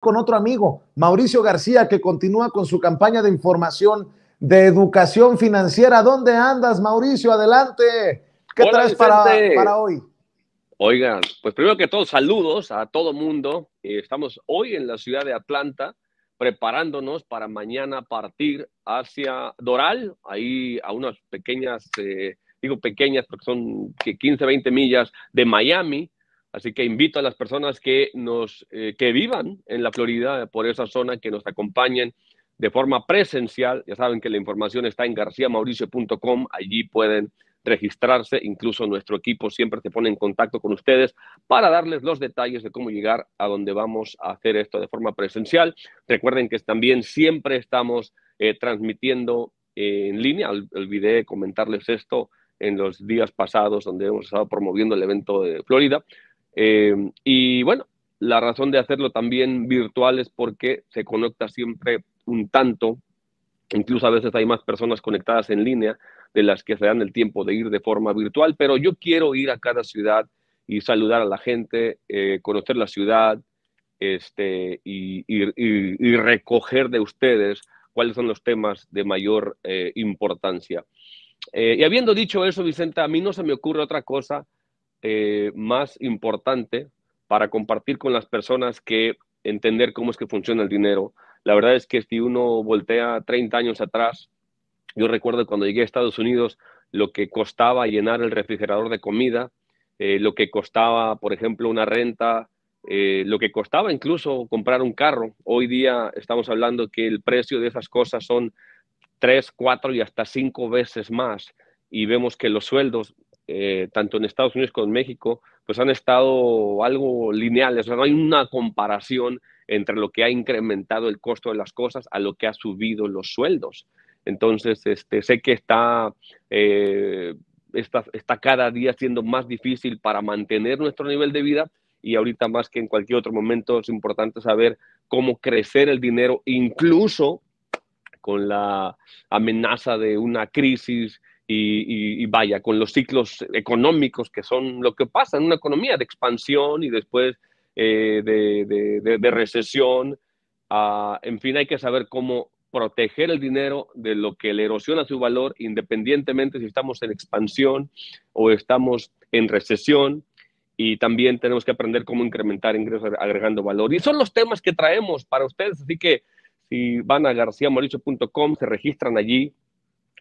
con otro amigo, Mauricio García, que continúa con su campaña de información de educación financiera. ¿Dónde andas, Mauricio? Adelante. ¿Qué traes para, hoy? Oigan, pues primero que todo, saludos a todo mundo. Eh, estamos hoy en la ciudad de Atlanta preparándonos para mañana partir hacia Doral, ahí a unas pequeñas, eh, digo pequeñas porque son 15, 20 millas de Miami, Así que invito a las personas que, nos, eh, que vivan en la Florida, por esa zona, que nos acompañen de forma presencial. Ya saben que la información está en garciamauricio.com. Allí pueden registrarse. Incluso nuestro equipo siempre se pone en contacto con ustedes para darles los detalles de cómo llegar a donde vamos a hacer esto de forma presencial. Recuerden que también siempre estamos eh, transmitiendo eh, en línea. Olvidé comentarles esto en los días pasados donde hemos estado promoviendo el evento de Florida. Eh, y bueno, la razón de hacerlo también virtual es porque se conecta siempre un tanto, incluso a veces hay más personas conectadas en línea de las que se dan el tiempo de ir de forma virtual, pero yo quiero ir a cada ciudad y saludar a la gente, eh, conocer la ciudad este, y, recoger de ustedes cuáles son los temas de mayor eh, importancia. y habiendo dicho eso, Vicenta, a mí no se me ocurre otra cosa eh, más importante para compartir con las personas que entender cómo es que funciona el dinero. La verdad es que si uno voltea 30 años atrás, yo recuerdo cuando llegué a Estados Unidos lo que costaba llenar el refrigerador de comida, eh, lo que costaba, por ejemplo, una renta, eh, lo que costaba incluso comprar un carro. Hoy día estamos hablando que el precio de esas cosas son tres, cuatro y hasta cinco veces más. Y vemos que los sueldos eh, tanto en Estados Unidos como en México, pues han estado algo lineales, o no hay una comparación entre lo que ha incrementado el costo de las cosas a lo que ha subido los sueldos. Entonces, este, sé que está, eh, está, está cada día siendo más difícil para mantener nuestro nivel de vida, y ahorita más que en cualquier otro momento es importante saber cómo crecer el dinero, incluso con la amenaza de una crisis y, vaya, con los ciclos económicos que son lo que pasa en una economía de expansión y después eh, de, recesión. Ah, en fin, hay que saber cómo proteger el dinero de lo que le erosiona su valor, independientemente si estamos en expansión o estamos en recesión. Y también tenemos que aprender cómo incrementar ingresos agregando valor. Y son los temas que traemos para ustedes. Así que si van a puntocom se registran allí,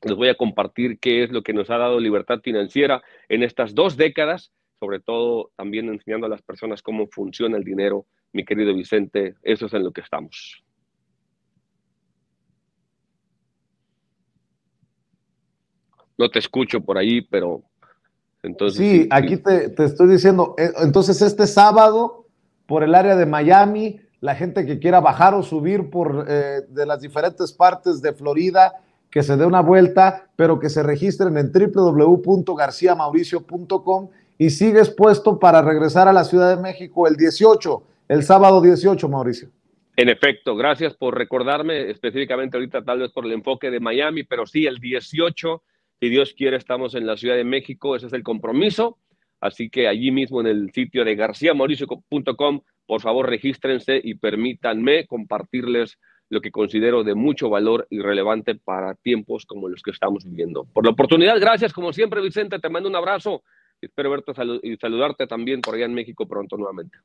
les voy a compartir qué es lo que nos ha dado libertad financiera en estas dos décadas, sobre todo también enseñando a las personas cómo funciona el dinero. Mi querido Vicente, eso es en lo que estamos. No te escucho por ahí, pero entonces... Sí, aquí Te, te estoy diciendo, eh, entonces este sábado por el área de Miami, la gente que quiera bajar o subir por eh, de las diferentes partes de Florida, que se dé una vuelta, pero que se registren en www.garciamauricio.com y sigues puesto para regresar a la Ciudad de México el 18, el sábado 18, Mauricio. En efecto, gracias por recordarme, específicamente ahorita tal vez por el enfoque de Miami, pero sí, el 18, si Dios quiere, estamos en la Ciudad de México, ese es el compromiso. Así que allí mismo en el sitio de garciamauricio.com, por favor, regístrense y permítanme compartirles lo que considero de mucho valor y relevante para tiempos como los que estamos viviendo. Por la oportunidad, gracias como siempre, Vicente, te mando un abrazo y espero verte y saludarte también por allá en México pronto nuevamente.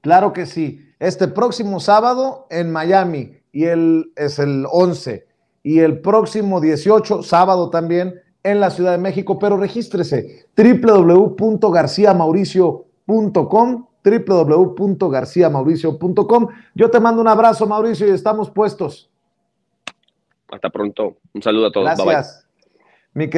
Claro que sí, este próximo sábado en Miami y el, es el 11 y el próximo 18, sábado también, en la Ciudad de México, pero regístrese www.garciamauricio.com www.garciamauricio.com. Yo te mando un abrazo, Mauricio, y estamos puestos. Hasta pronto. Un saludo a todos. Gracias. Bye